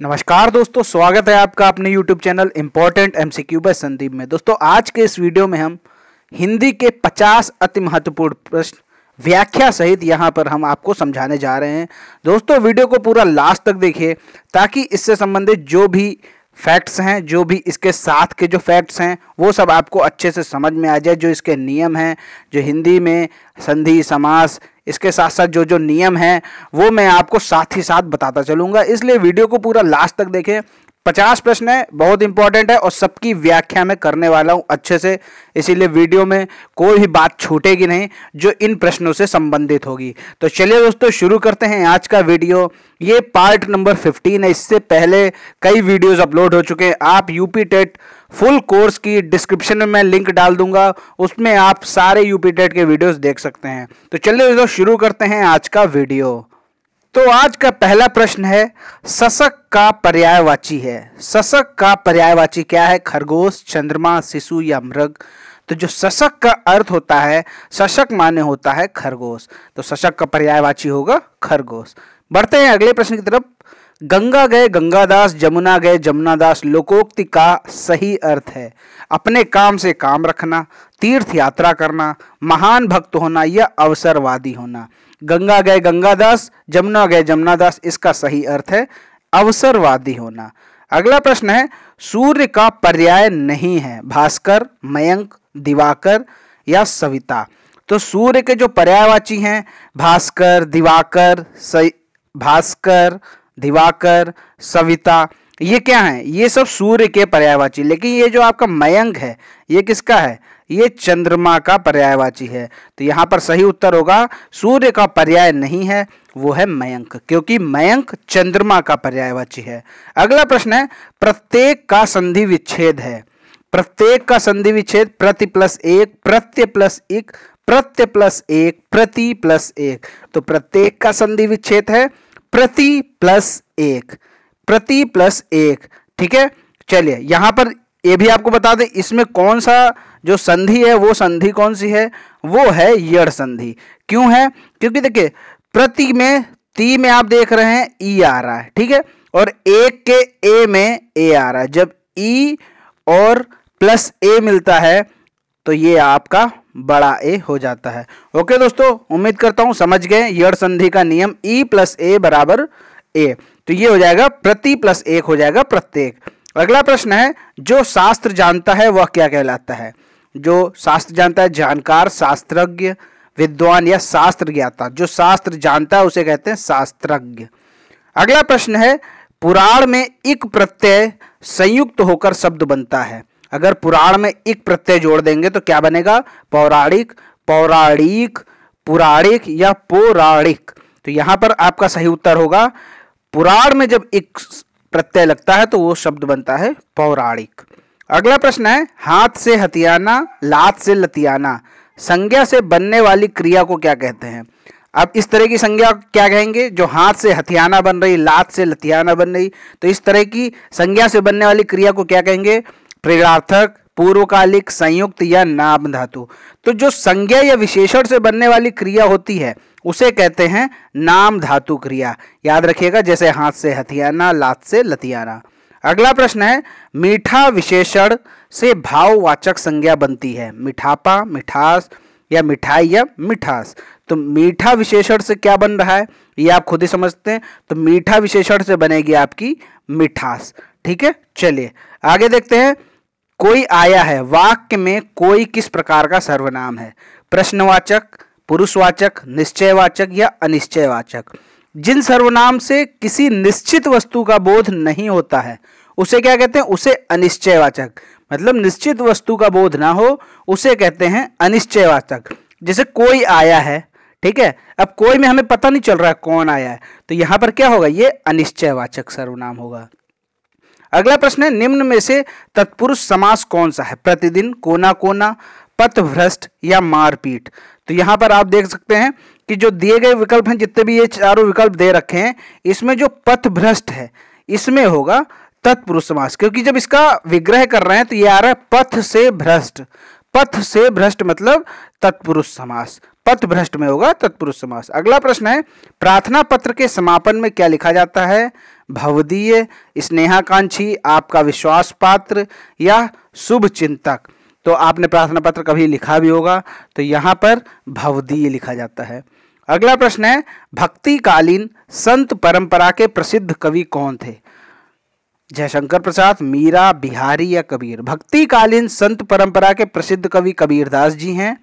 नमस्कार दोस्तों स्वागत है आपका अपने YouTube channel important M C Q Sandeep में दोस्तों आज के इस वीडियो में हम हिंदी के 50 अति महत्वपूर्ण प्रश्न व्याख्या सहित यहाँ पर हम आपको समझाने जा रहे हैं दोस्तों वीडियो को पूरा लास्ट तक देखिए ताकि इससे संबंधित जो भी फैक्ट्स हैं जो भी इसके साथ के जो फैक्ट्स हैं वो सब आपको अच्छे से समझ में आ जाए जो इसके नियम हैं जो हिंदी में संधि समास इसके साथ साथ जो जो नियम हैं वो मैं आपको साथ ही साथ बताता चलूँगा इसलिए वीडियो को पूरा लास्ट तक देखें पचास प्रश्न है बहुत इंपॉर्टेंट है और सबकी व्याख्या में करने वाला हूँ अच्छे से इसीलिए वीडियो में कोई भी बात छूटेगी नहीं जो इन प्रश्नों से संबंधित होगी तो चलिए दोस्तों शुरू करते हैं आज का वीडियो ये पार्ट नंबर फिफ्टीन है इससे पहले कई वीडियोस अपलोड हो चुके हैं आप यूपी टेट फुल कोर्स की डिस्क्रिप्शन में मैं लिंक डाल दूंगा उसमें आप सारे यूपी टेट के वीडियोज़ देख सकते हैं तो चलिए दोस्तों शुरू करते हैं आज का वीडियो तो आज का पहला प्रश्न है सशक का पर्यायवाची है सशक का पर्यायवाची क्या है खरगोश चंद्रमा शिशु या मृग तो जो सशक का अर्थ होता है सशक माने होता है खरगोश तो सशक का पर्यायवाची होगा खरगोश बढ़ते हैं अगले प्रश्न की तरफ गंगा गए गंगादास जमुना गए जमुनादास लोकोक्ति का सही अर्थ है अपने काम से काम रखना तीर्थ यात्रा करना महान भक्त होना या अवसरवादी होना गंगा गए गंगादास जमुना गए जमुनादास इसका सही अर्थ है अवसरवादी होना अगला प्रश्न है सूर्य का पर्याय नहीं है भास्कर मयंक दिवाकर या सविता तो सूर्य के जो पर्यायवाची हैं भास्कर दिवाकर भास्कर दिवाकर सविता ये क्या है ये सब सूर्य के पर्यायवाची लेकिन ये जो आपका मयंक है ये किसका है ये चंद्रमा का पर्यायवाची है तो यहाँ पर सही उत्तर होगा सूर्य का पर्याय नहीं है वो है मयंक क्योंकि मयंक चंद्रमा का पर्यायवाची है अगला प्रश्न है प्रत्येक का संधि विच्छेद है प्रत्येक का संधि विच्छेद प्रति प्लस एक प्रत्यय प्लस एक प्रत्यय प्लस एक प्रति प्लस एक तो प्रत्येक का संधि विच्छेद है प्रति प्लस एक प्रति प्लस एक ठीक है चलिए यहाँ पर ये भी आपको बता दें इसमें कौन सा जो संधि है वो संधि कौन सी है वो है यड़ संधि क्यों है क्योंकि देखिए प्रति में ती में आप देख रहे हैं ई आ रहा है ठीक है और एक के ए में ए आ रहा है जब ई और प्लस ए मिलता है तो ये आपका बड़ा ए हो जाता है ओके दोस्तों उम्मीद करता हूँ समझ गए यड़ संधि का नियम ई प्लस ए बराबर ए तो ये हो जाएगा प्रति प्लस एक हो जाएगा प्रत्येक अगला प्रश्न है जो शास्त्र जानता है वह क्या कहलाता है जो शास्त्र जानता है जानकार शास्त्रज्ञ विद्वान या शास्त्र ज्ञाता जो शास्त्र जानता है उसे कहते हैं शास्त्रज्ञ अगला प्रश्न है पुराण में एक प्रत्यय संयुक्त होकर शब्द बनता है अगर पुराण में एक प्रत्यय जोड़ देंगे तो क्या बनेगा पौराणिक पौराणिक पुराणिक या पौराणिक तो यहां पर आपका सही उत्तर होगा पुराण में जब एक प्रत्यय लगता है तो वो शब्द बनता है पौराणिक अगला प्रश्न है हाथ से हथियाना लात से लतियाना संज्ञा से बनने वाली क्रिया को क्या कहते हैं अब इस तरह की संज्ञा क्या कहेंगे जो हाथ से हथियाना बन रही लात से लतियाना बन रही तो इस तरह की संज्ञा से बनने वाली क्रिया को क्या कहेंगे प्रेरार्थक पूर्वकालिक संयुक्त या नाम धातु तो जो संज्ञा या विशेषण से बनने वाली क्रिया होती है उसे कहते हैं नाम धातु क्रिया याद रखिएगा जैसे हाथ से हथियाना लात से लतियाना अगला प्रश्न है मीठा विशेषण से भाववाचक संज्ञा बनती है मिठापा मिठास या मिठाई या मिठास तो मीठा विशेषण से क्या बन रहा है ये आप खुद ही समझते हैं तो मीठा विशेषण से बनेगी आपकी मिठास ठीक है चलिए आगे देखते हैं कोई आया है वाक्य में कोई किस प्रकार का सर्वनाम है प्रश्नवाचक पुरुषवाचक निश्चयवाचक या अनिश्चयवाचक जिन सर्वनाम से किसी निश्चित वस्तु का बोध नहीं होता है उसे क्या कहते हैं उसे अनिश्चयवाचक मतलब निश्चित वस्तु का बोध ना हो उसे कहते हैं अनिश्चयवाचक जैसे कोई आया है ठीक है अब कोई में हमें पता नहीं चल रहा है कौन आया है तो यहां पर क्या होगा ये अनिश्चयवाचक सर्वनाम होगा अगला प्रश्न है निम्न में से तत्पुरुष समास कौन सा है प्रतिदिन कोना कोना पथभ्रष्ट या मारपीट तो यहां पर आप देख सकते हैं कि जो दिए गए विकल्प हैं जितने भी ये चारों विकल्प दे रखे हैं इसमें जो पथभ्रष्ट है इसमें होगा तत्पुरुष समास क्योंकि जब इसका विग्रह कर रहे हैं तो ये आ रहा है पथ से भ्रष्ट पथ से भ्रष्ट मतलब तत्पुरुष समास पथ भ्रष्ट में होगा तत्पुरुष समास अगला प्रश्न है प्रार्थना पत्र के समापन में क्या लिखा जाता है भवदीय स्नेहाकांक्षी आपका विश्वास पात्र या शुभ चिंतक तो आपने प्रार्थना पत्र कभी लिखा भी होगा तो यहाँ पर भवदीय लिखा जाता है अगला प्रश्न है भक्तिकालीन संत परंपरा के प्रसिद्ध कवि कौन थे जयशंकर प्रसाद मीरा बिहारी या कबीर भक्तिकालीन संत परंपरा के प्रसिद्ध कवि कबीरदास जी हैं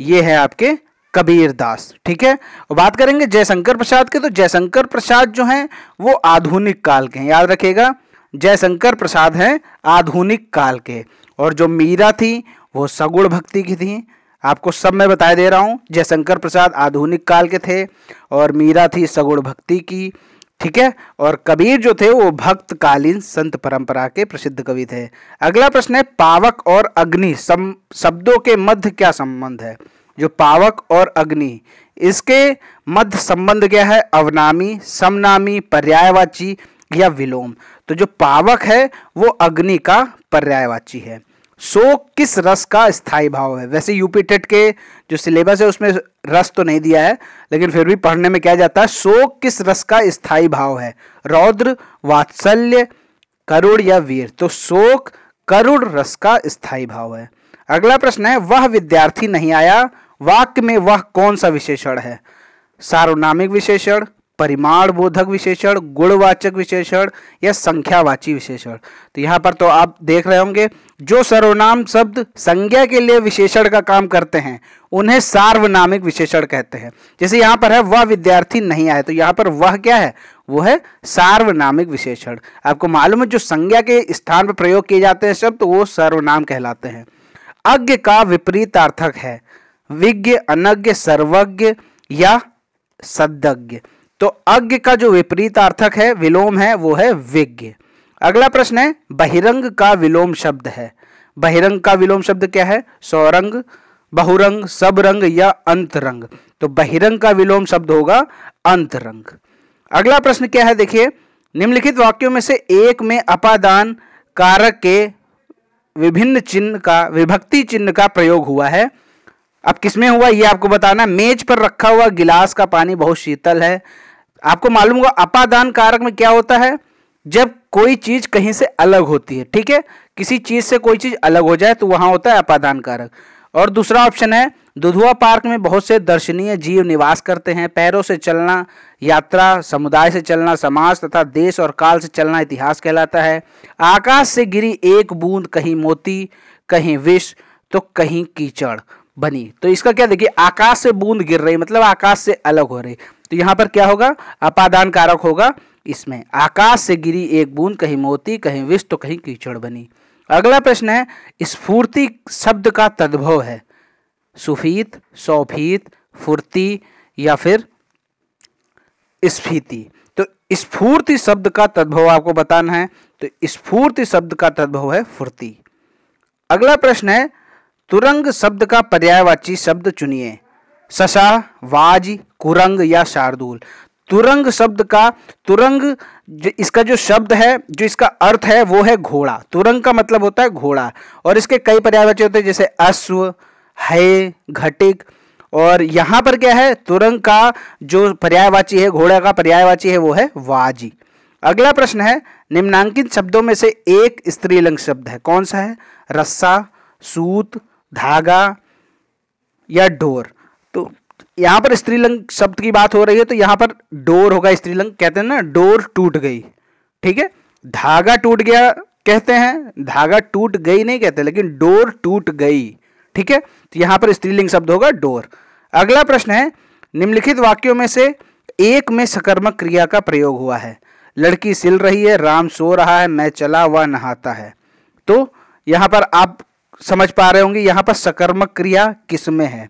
ये है आपके कबीर दास ठीक है और बात करेंगे जयशंकर प्रसाद के तो जयशंकर प्रसाद जो हैं वो आधुनिक काल के हैं याद रखिएगा जयशंकर प्रसाद हैं आधुनिक काल के और जो मीरा थी वो सगुण भक्ति की थी आपको सब मैं बताए दे रहा हूँ जयशंकर प्रसाद आधुनिक काल के थे और मीरा थी सगुण भक्ति की ठीक है और कबीर जो थे वो भक्तकालीन संत परंपरा के प्रसिद्ध कवि थे अगला प्रश्न है पावक और अग्नि सम शब्दों के मध्य क्या संबंध है जो पावक और अग्नि इसके मध्य संबंध क्या है अवनामी समनामी पर्यायवाची या विलोम तो जो पावक है वो अग्नि का पर्यायवाची है शोक किस रस का स्थायी भाव है वैसे यूपी टेट के जो सिलेबस है उसमें रस तो नहीं दिया है लेकिन फिर भी पढ़ने में क्या जाता है शोक किस रस का स्थाई भाव है रौद्र वात्सल्य करुण या वीर तो शोक करुण रस का स्थाई भाव है अगला प्रश्न है वह विद्यार्थी नहीं आया वाक्य में वह कौन सा विशेषण है सार्वनामिक विशेषण परिमाण बोधक विशेषण गुणवाचक विशेषण या संख्यावाची विशेषण तो यहाँ पर तो आप देख रहे होंगे जो सर्वनाम शब्द संज्ञा के लिए विशेषण का काम करते हैं उन्हें सार्वनामिक विशेषण कहते हैं जैसे यहाँ पर है वह विद्यार्थी नहीं आए तो यहाँ पर वह क्या है वो है सार्वनामिक विशेषण आपको मालूम है जो संज्ञा के स्थान पर प्रयोग किए जाते हैं शब्द तो वो सर्वनाम कहलाते हैं अज्ञ का विपरीत अर्थक है विज्ञ अनज्ञ सर्वज्ञ या सदज्ञ तो अज्ञ का जो विपरीत अर्थक है विलोम है वो है विज्ञ अगला प्रश्न है बहिरंग का विलोम शब्द है बहिरंग का विलोम शब्द क्या है सौरंग बहुरंग सब रंग या अंतरंग तो बहिरंग का विलोम शब्द होगा अंतरंग अगला प्रश्न क्या है देखिए निम्नलिखित वाक्यों में से एक में अपादान कारक के विभिन्न चिन्ह का विभक्ति चिन्ह का प्रयोग हुआ है अब किसमें हुआ ये आपको बताना मेज पर रखा हुआ गिलास का पानी बहुत शीतल है आपको मालूम होगा अपादान कारक में क्या होता है जब कोई चीज कहीं से अलग होती है ठीक है किसी चीज से कोई चीज अलग हो जाए तो वहां होता है अपादान कारक और दूसरा ऑप्शन है दुधुआ पार्क में बहुत से दर्शनीय जीव निवास करते हैं पैरों से चलना यात्रा समुदाय से चलना समाज तथा देश और काल से चलना इतिहास कहलाता है आकाश से गिरी एक बूंद कहीं मोती कहीं विष तो कहीं कीचड़ बनी तो इसका क्या देखिए आकाश से बूंद गिर रही मतलब आकाश से अलग हो रही तो यहाँ पर क्या होगा अपादान कारक होगा इसमें आकाश से गिरी एक बूंद कहीं मोती कहीं विष तो कहीं कीचड़ बनी अगला प्रश्न है स्फूर्ति शब्द का तद्भव है सुफीत सौफीत फुर्ती या फिर स्फीति तो स्फूर्ति शब्द का तद्भव आपको बताना है तो स्फूर्ति शब्द का तद्भव है फुर्ती अगला प्रश्न है तुरंग शब्द का पर्यायवाची शब्द चुनिए ससा वाज कुरंग या शार्दुल तुरंग शब्द का तुरंग जो इसका जो शब्द है जो इसका अर्थ है वो है घोड़ा तुरंग का मतलब होता है घोड़ा और इसके कई पर्यावरण होते हैं जैसे अश्व है घटिक और यहाँ पर क्या है तुरंग का जो पर्यायवाची है घोड़ा का पर्यायवाची है वो है वाजी अगला प्रश्न है निम्नांकित शब्दों में से एक स्त्रीलिंग शब्द है कौन सा है रस्सा सूत धागा या डोर तो यहाँ पर स्त्रीलिंग शब्द की बात हो रही है तो यहाँ पर डोर होगा स्त्रीलिंग कहते हैं ना डोर टूट गई ठीक है धागा टूट गया कहते हैं धागा टूट गई नहीं कहते लेकिन डोर टूट गई ठीक है तो यहाँ पर स्त्रीलिंग शब्द होगा डोर अगला प्रश्न है निम्नलिखित वाक्यों में से एक में सकर्मक क्रिया का प्रयोग हुआ है लड़की सिल रही है राम सो रहा है मैं चला व नहाता है तो यहाँ पर आप समझ पा रहे होंगे यहाँ पर सकर्मक क्रिया किस में है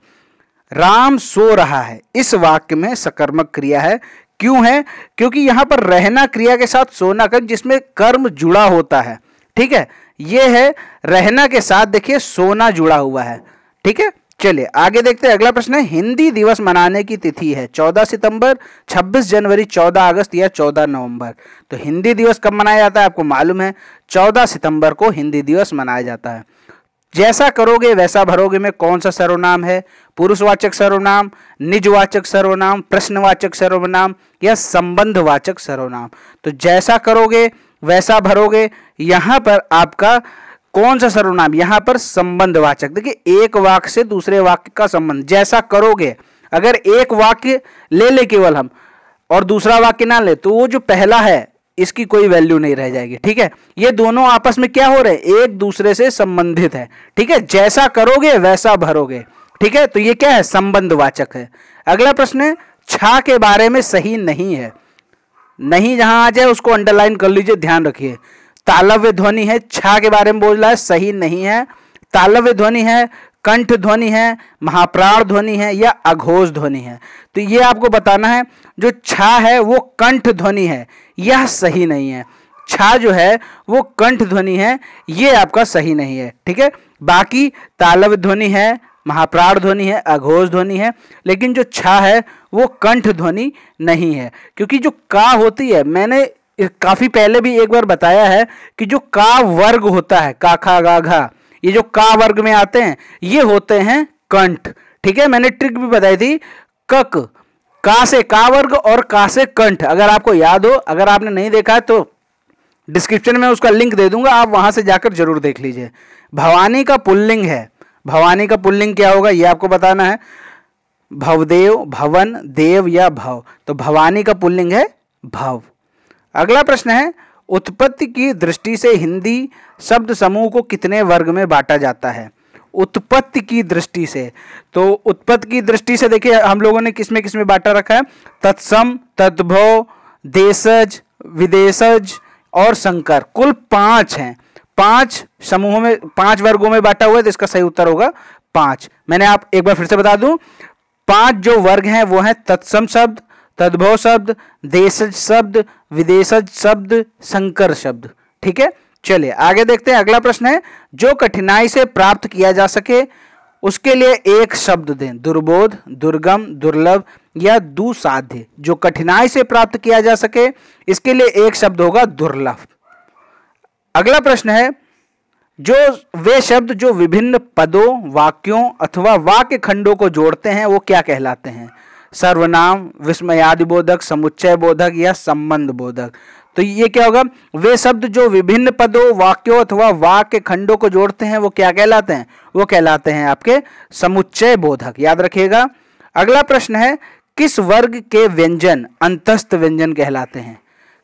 राम सो रहा है इस वाक्य में सकर्मक क्रिया है क्यों है क्योंकि यहां पर रहना क्रिया के साथ सोना कर्म जिसमें कर्म जुड़ा होता है ठीक है यह है रहना के साथ देखिए सोना जुड़ा हुआ है ठीक है चलिए आगे देखते हैं अगला प्रश्न है हिंदी दिवस मनाने की तिथि है 14 सितंबर 26 जनवरी 14 अगस्त या 14 नवंबर तो हिंदी दिवस कब मनाया जाता है आपको मालूम है 14 सितंबर को हिंदी दिवस मनाया जाता है जैसा करोगे वैसा भरोगे में कौन सा सर्वनाम है पुरुषवाचक सर्वनाम निजवाचक सर्वनाम प्रश्नवाचक सर्वनाम या संबंधवाचक सर्वनाम तो जैसा करोगे वैसा भरोगे यहाँ पर आपका कौन सा सर्वनाम यहाँ पर संबंधवाचक देखिए एक वाक्य से दूसरे वाक्य का संबंध जैसा करोगे अगर एक वाक्य ले ले केवल हम और दूसरा वाक्य ना ले तो वो जो पहला है इसकी कोई वैल्यू नहीं रह जाएगी ठीक है ये दोनों आपस में क्या हो रहे हैं एक दूसरे से संबंधित है ठीक है जैसा करोगे वैसा भरोगे ठीक है तो ये क्या है संबंधवाचक है अगला प्रश्न है छा के बारे में सही नहीं है नहीं जहां आ जाए उसको अंडरलाइन कर लीजिए ध्यान रखिए तालव्य ध्वनि है छा के बारे में बोल रहा है सही नहीं है तालव्य ध्वनि है कंठ ध्वनि है महाप्राण ध्वनि है या अघोष ध्वनि है तो ये आपको बताना है जो छा है वो कंठ ध्वनि है यह सही नहीं है छा जो है वो कंठ ध्वनि है ये आपका सही नहीं है ठीक है बाकी तालव ध्वनि है महाप्राण ध्वनि है अघोष ध्वनि है लेकिन जो छा है वो कंठ ध्वनि नहीं है क्योंकि जो का होती है मैंने काफ़ी पहले भी एक बार बताया है कि जो का वर्ग होता है काखा गाघा ये जो का वर्ग में आते हैं ये होते हैं कंठ ठीक है मैंने ट्रिक भी बताई थी कक का से का वर्ग और का से कंठ अगर आपको याद हो अगर आपने नहीं देखा है तो डिस्क्रिप्शन में उसका लिंक दे दूंगा आप वहां से जाकर जरूर देख लीजिए भवानी का पुल्लिंग है भवानी का पुल्लिंग क्या होगा ये आपको बताना है भवदेव भवन देव या भव तो भवानी का पुल्लिंग है भव अगला प्रश्न है उत्पत्ति की दृष्टि से हिंदी शब्द समूह को कितने वर्ग में बांटा जाता है उत्पत्ति की दृष्टि से तो उत्पत्ति की दृष्टि से देखिए हम लोगों ने किसमें किसमें बांटा रखा है तत्सम तद्भव देशज विदेशज और संकर कुल पांच हैं पांच समूहों में पांच वर्गों में बांटा हुआ है तो इसका सही उत्तर होगा पांच मैंने आप एक बार फिर से बता दूं पांच जो वर्ग हैं वो हैं तत्सम शब्द तद्भव शब्द देशज शब्द विदेशज शब्द संकर शब्द ठीक है चलिए आगे देखते हैं अगला प्रश्न है जो कठिनाई से प्राप्त किया जा सके उसके लिए एक शब्द दें दुर्बोध दुर्गम दुर्लभ या दुसाध्य जो कठिनाई से प्राप्त किया जा सके इसके लिए एक शब्द होगा दुर्लभ अगला प्रश्न है जो वे शब्द जो विभिन्न पदों वाक्यों अथवा वाक्य खंडों को जोड़ते हैं वो क्या कहलाते हैं सर्वनाम विस्मयादि बोधक समुच्चय बोधक या संबंध बोधक तो ये क्या होगा वे शब्द जो विभिन्न पदों वाक्यों अथवा वाक्य खंडों को जोड़ते हैं वो क्या कहलाते हैं वो कहलाते हैं आपके समुच्चय बोधक याद रखिएगा अगला प्रश्न है किस वर्ग के व्यंजन अंतस्थ व्यंजन कहलाते हैं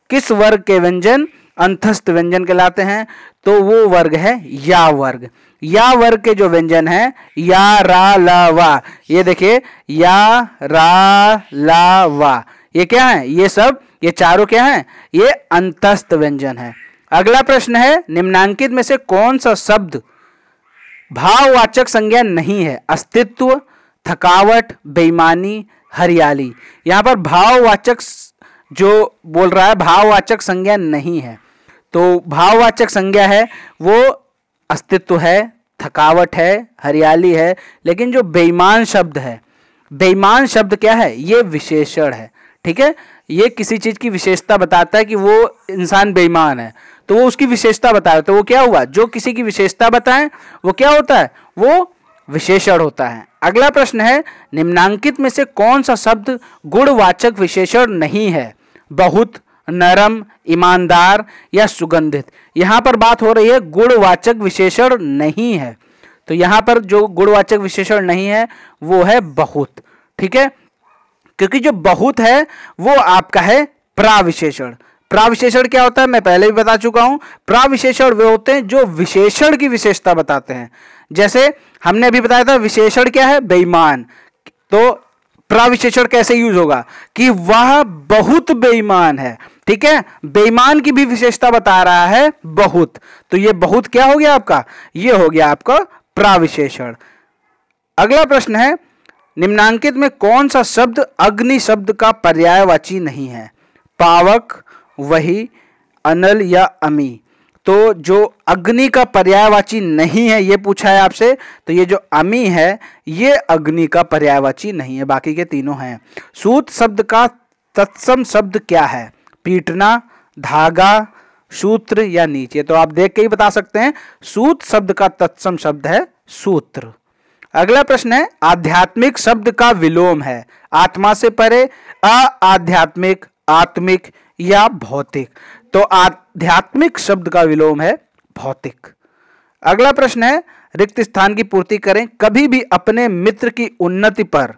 किस वर्ग के व्यंजन अंतस्थ व्यंजन कहलाते हैं तो वो वर्ग है या वर्ग या वर्ग के जो व्यंजन है या रा ला वा ये देखिए या रा ला वा ये क्या है ये सब ये चारों क्या हैं ये अंतस्थ व्यंजन है अगला प्रश्न है निम्नांकित में से कौन सा शब्द भाववाचक संज्ञा नहीं है अस्तित्व थकावट बेईमानी हरियाली यहां पर भाववाचक जो बोल रहा है भाववाचक संज्ञा नहीं है तो भाववाचक संज्ञा है वो अस्तित्व है थकावट है हरियाली है लेकिन जो बेईमान शब्द है बेईमान शब्द क्या है ये विशेषण है ठीक है ये किसी चीज़ की विशेषता बताता है कि वो इंसान बेईमान है तो वो उसकी विशेषता बताए तो वो क्या हुआ जो किसी की विशेषता बताएं वो क्या होता है वो विशेषण होता है अगला प्रश्न है निम्नांकित में से कौन सा शब्द गुणवाचक विशेषण नहीं है बहुत नरम ईमानदार या सुगंधित यहाँ पर बात हो रही है गुणवाचक विशेषण नहीं है तो यहाँ पर जो गुणवाचक विशेषण नहीं है वो है बहुत ठीक है क्योंकि जो बहुत है वो आपका है प्राविशेषण प्राविशेषण क्या होता है मैं पहले भी बता चुका हूं प्राविशेषण वे होते हैं जो विशेषण की विशेषता बताते हैं जैसे हमने अभी बताया था विशेषण क्या है बेईमान तो प्राविशेषण कैसे यूज होगा कि वह बहुत बेईमान है ठीक है बेईमान की भी विशेषता बता रहा है बहुत तो ये बहुत क्या हो गया आपका ये हो गया आपका प्राविशेषण अगला प्रश्न है निम्नांकित में कौन सा शब्द अग्नि शब्द का पर्यायवाची नहीं है पावक वही अनल या अमी तो जो अग्नि का पर्यायवाची नहीं है ये पूछा है आपसे तो ये जो अमी है ये अग्नि का पर्यायवाची नहीं है बाकी के तीनों हैं सूत शब्द का तत्सम शब्द क्या है पीटना धागा सूत्र या नीचे तो आप देख के ही बता सकते हैं सूत शब्द का तत्सम शब्द है सूत्र अगला प्रश्न है आध्यात्मिक शब्द का विलोम है आत्मा से परे आध्यात्मिक आत्मिक या भौतिक तो आध्यात्मिक शब्द का विलोम है भौतिक अगला प्रश्न है रिक्त स्थान की पूर्ति करें कभी भी अपने मित्र की उन्नति पर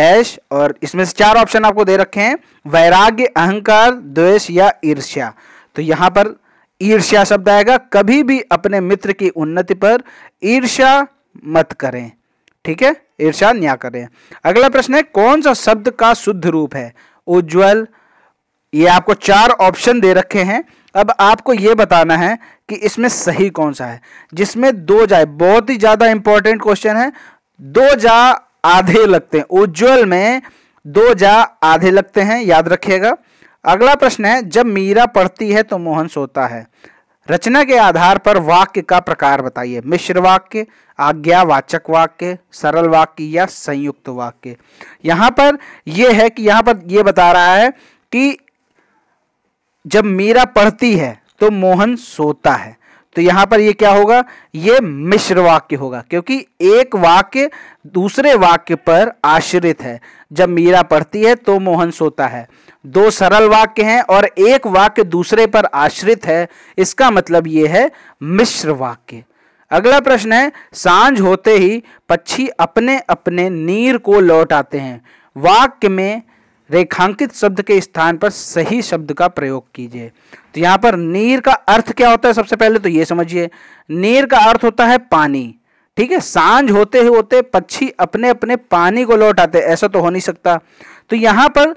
डैश और इसमें से चार ऑप्शन आपको दे रखे हैं वैराग्य अहंकार द्वेष या ईर्ष्या तो यहां पर ईर्ष्या शब्द आएगा कभी भी अपने मित्र की उन्नति पर ईर्ष्या मत करें ठीक है ईर्ष्या न्या करें अगला प्रश्न है कौन सा शब्द का शुद्ध रूप है उज्ज्वल ये आपको चार ऑप्शन दे रखे हैं अब आपको ये बताना है कि इसमें सही कौन सा है जिसमें दो जाए बहुत ही ज़्यादा इंपॉर्टेंट क्वेश्चन है दो जा आधे लगते हैं उज्ज्वल में दो जा आधे लगते हैं याद रखिएगा अगला प्रश्न है जब मीरा पढ़ती है तो मोहन सोता है रचना के आधार पर वाक्य का प्रकार बताइए मिश्र वाक्य आज्ञा वाचक वाक्य सरल वाक्य या संयुक्त वाक्य यहां पर यह है कि यहाँ पर यह बता रहा है कि जब मीरा पढ़ती है तो मोहन सोता है तो यहां पर ये क्या होगा ये मिश्र वाक्य होगा क्योंकि एक वाक्य दूसरे वाक्य पर आश्रित है जब मीरा पढ़ती है तो मोहन सोता है दो सरल वाक्य हैं और एक वाक्य दूसरे पर आश्रित है इसका मतलब ये है मिश्र वाक्य अगला प्रश्न है सांझ होते ही पक्षी अपने अपने नीर को लौट आते हैं वाक्य में रेखांकित शब्द के स्थान पर सही शब्द का प्रयोग कीजिए तो यहाँ पर नीर का अर्थ क्या होता है सबसे पहले तो ये समझिए नीर का अर्थ होता है पानी ठीक है सांझ होते ही होते पक्षी अपने अपने पानी को लौट आते ऐसा तो हो नहीं सकता तो यहाँ पर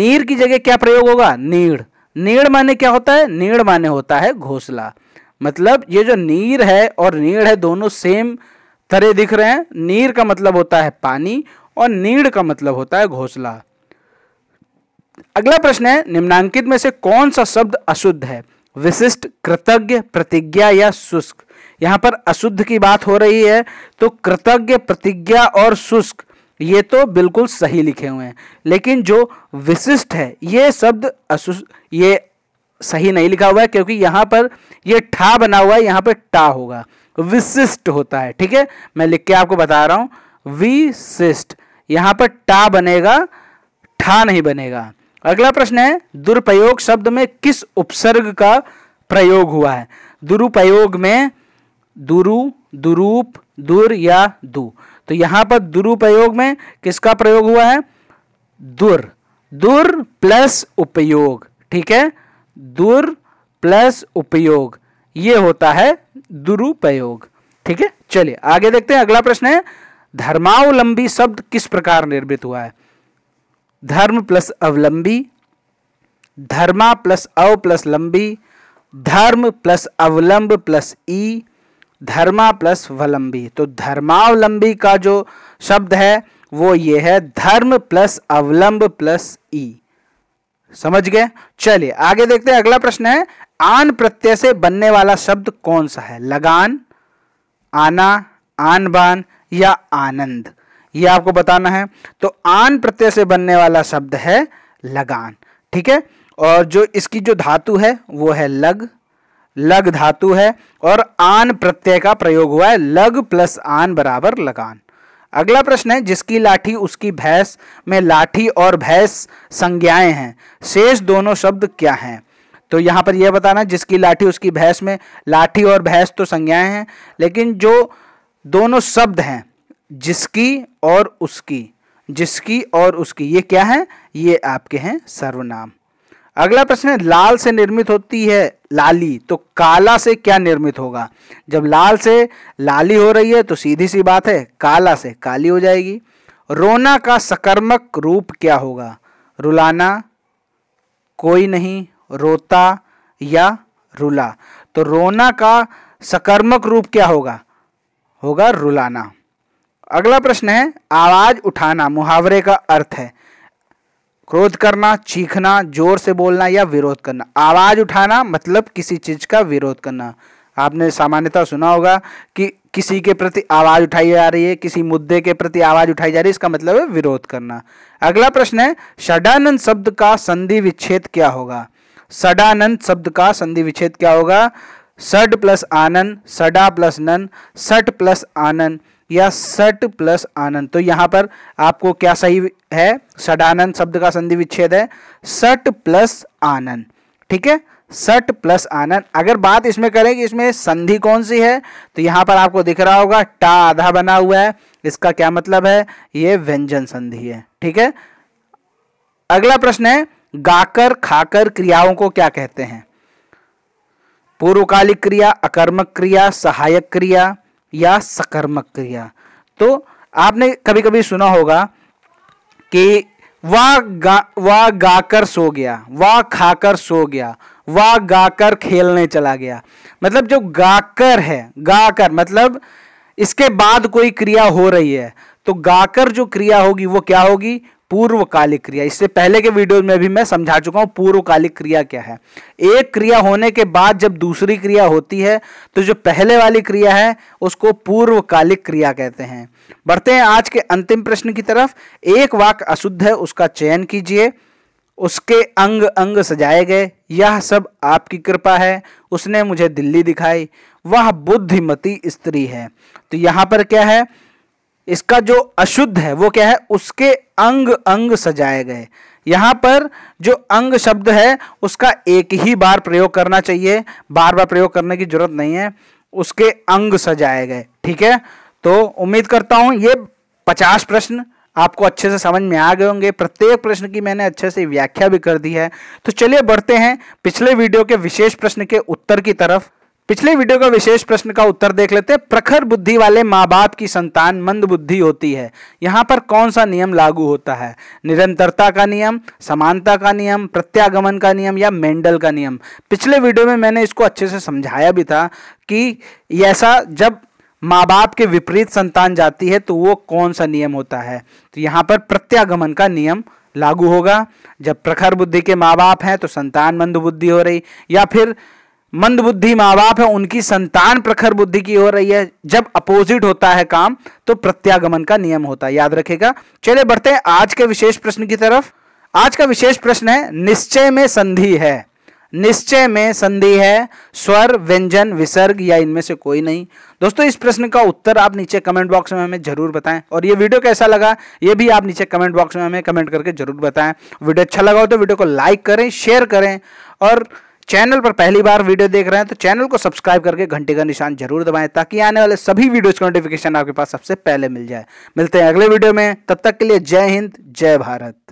नीर की जगह क्या प्रयोग होगा नीड़ नीड़ माने क्या होता है नीड़ माने होता है घोसला मतलब ये जो नीर है और नीड़ है दोनों सेम तरह दिख रहे हैं नीर का मतलब होता है पानी और नीड़ का मतलब होता है घोसला अगला प्रश्न है निम्नांकित में से कौन सा शब्द अशुद्ध है विशिष्ट कृतज्ञ प्रतिज्ञा या शुष्क यहां पर अशुद्ध की बात हो रही है तो कृतज्ञ प्रतिज्ञा और शुष्क ये तो बिल्कुल सही लिखे हुए हैं लेकिन जो विशिष्ट है ये शब्द अशुष् ये सही नहीं लिखा हुआ है क्योंकि यहां पर ये ठा बना हुआ है यहां पर टा होगा विशिष्ट होता है ठीक है मैं लिख के आपको बता रहा हूं विशिष्ट यहां पर टा बनेगा ठा नहीं बनेगा अगला प्रश्न है दुरुपयोग शब्द में किस उपसर्ग का प्रयोग हुआ है दुरुपयोग में दुरु दुरूप दुर या दु तो यहां पर दुरुपयोग में किसका प्रयोग हुआ है दुर दुर प्लस उपयोग ठीक है दुर प्लस उपयोग ये होता है दुरुपयोग ठीक है चलिए आगे देखते हैं अगला प्रश्न है धर्मावलंबी शब्द किस प्रकार निर्मित हुआ है धर्म प्लस अवलंबी धर्मा प्लस अव प्लस लंबी धर्म प्लस अवलंब प्लस ई धर्मा प्लस वलंबी तो धर्मावलंबी का जो शब्द है वो ये है धर्म प्लस अवलंब प्लस ई समझ गए चलिए आगे देखते हैं अगला प्रश्न है आन प्रत्यय से बनने वाला शब्द कौन सा है लगान आना आन बान या आनंद ये आपको बताना है तो आन प्रत्यय से बनने वाला शब्द है लगान ठीक है और जो इसकी जो धातु है वो है लग लग धातु है और आन प्रत्यय का प्रयोग हुआ है लग प्लस आन बराबर लगान अगला प्रश्न है जिसकी लाठी उसकी भैंस में लाठी और भैंस संज्ञाएं हैं शेष दोनों शब्द क्या हैं तो यहाँ पर यह बताना जिसकी लाठी उसकी भैंस में लाठी और भैंस तो संज्ञाएं हैं लेकिन जो दोनों शब्द हैं जिसकी और उसकी जिसकी और उसकी ये क्या है ये आपके हैं सर्वनाम अगला प्रश्न है लाल से निर्मित होती है लाली तो काला से क्या निर्मित होगा जब लाल से लाली हो रही है तो सीधी सी बात है काला से काली हो जाएगी रोना का सकर्मक रूप क्या होगा रुलाना कोई नहीं रोता या रुला तो रोना का सकर्मक रूप क्या होगा होगा रुलाना अगला प्रश्न है आवाज उठाना मुहावरे का अर्थ है क्रोध करना चीखना जोर से बोलना या विरोध करना आवाज उठाना मतलब किसी चीज का विरोध करना आपने सामान्यतः सुना होगा कि किसी के प्रति आवाज उठाई जा रही है किसी मुद्दे के प्रति आवाज उठाई जा रही है इसका मतलब है विरोध करना अगला प्रश्न है षडानंद शब्द का संधि विच्छेद क्या होगा षडानंद शब्द का संधि विच्छेद क्या होगा सड प्लस आनंद सडा प्लस नन सट प्लस आनंद या सट प्लस आनंद तो यहां पर आपको क्या सही है सडानंद शब्द का संधि विच्छेद है सट प्लस आनंद ठीक है सट प्लस आनंद अगर बात इसमें करें कि इसमें संधि कौन सी है तो यहां पर आपको दिख रहा होगा टा आधा बना हुआ है इसका क्या मतलब है ये व्यंजन संधि है ठीक है अगला प्रश्न है गाकर खाकर क्रियाओं को क्या कहते हैं पूर्वकालिक क्रिया अकर्मक क्रिया सहायक क्रिया या सकर्मक क्रिया तो आपने कभी कभी सुना होगा कि वाह गा वाह गाकर सो गया वाह खाकर सो गया वाह गाकर खेलने चला गया मतलब जो गाकर है गाकर मतलब इसके बाद कोई क्रिया हो रही है तो गाकर जो क्रिया होगी वो क्या होगी पूर्वकालिक क्रिया इससे पहले के वीडियो में भी मैं समझा चुका हूँ पूर्वकालिक क्रिया क्या है एक क्रिया होने के बाद जब दूसरी क्रिया होती है तो जो पहले वाली क्रिया है उसको पूर्वकालिक क्रिया कहते हैं बढ़ते हैं आज के अंतिम प्रश्न की तरफ एक वाक अशुद्ध है उसका चयन कीजिए उसके अंग अंग सजाए गए यह सब आपकी कृपा है उसने मुझे दिल्ली दिखाई वह बुद्धिमती स्त्री है तो यहाँ पर क्या है इसका जो अशुद्ध है वो क्या है उसके अंग अंग सजाए गए यहाँ पर जो अंग शब्द है उसका एक ही बार प्रयोग करना चाहिए बार बार प्रयोग करने की जरूरत नहीं है उसके अंग सजाए गए ठीक है तो उम्मीद करता हूँ ये पचास प्रश्न आपको अच्छे से समझ में आ गए होंगे प्रत्येक प्रश्न की मैंने अच्छे से व्याख्या भी कर दी है तो चलिए बढ़ते हैं पिछले वीडियो के विशेष प्रश्न के उत्तर की तरफ पिछले वीडियो का विशेष प्रश्न का उत्तर देख लेते हैं प्रखर बुद्धि वाले माँ बाप की संतान मंद बुद्धि होती है यहाँ पर कौन सा नियम लागू होता है निरंतरता का नियम समानता का नियम प्रत्यागमन का नियम या मेंडल का नियम पिछले वीडियो में मैंने इसको अच्छे से समझाया भी था कि ऐसा जब माँ बाप के विपरीत संतान जाती है तो वो कौन सा नियम होता है तो यहाँ पर प्रत्यागमन का नियम लागू होगा जब प्रखर बुद्धि के माँ बाप हैं तो संतान मंद बुद्धि हो रही या फिर मंदबुद्धि माँ बाप है उनकी संतान प्रखर बुद्धि की हो रही है जब अपोजिट होता है काम तो प्रत्यागमन का नियम होता है याद रखेगा चलिए बढ़ते हैं आज के विशेष प्रश्न की तरफ आज का विशेष प्रश्न है निश्चय में संधि है निश्चय में संधि है स्वर व्यंजन विसर्ग या इनमें से कोई नहीं दोस्तों इस प्रश्न का उत्तर आप नीचे कमेंट बॉक्स में हमें जरूर बताएं और ये वीडियो कैसा लगा ये भी आप नीचे कमेंट बॉक्स में हमें कमेंट करके जरूर बताएं वीडियो अच्छा लगा हो तो वीडियो को लाइक करें शेयर करें और चैनल पर पहली बार वीडियो देख रहे हैं तो चैनल को सब्सक्राइब करके घंटे का निशान जरूर दबाएं ताकि आने वाले सभी वीडियोज़ का नोटिफिकेशन आपके पास सबसे पहले मिल जाए मिलते हैं अगले वीडियो में तब तक के लिए जय हिंद जय भारत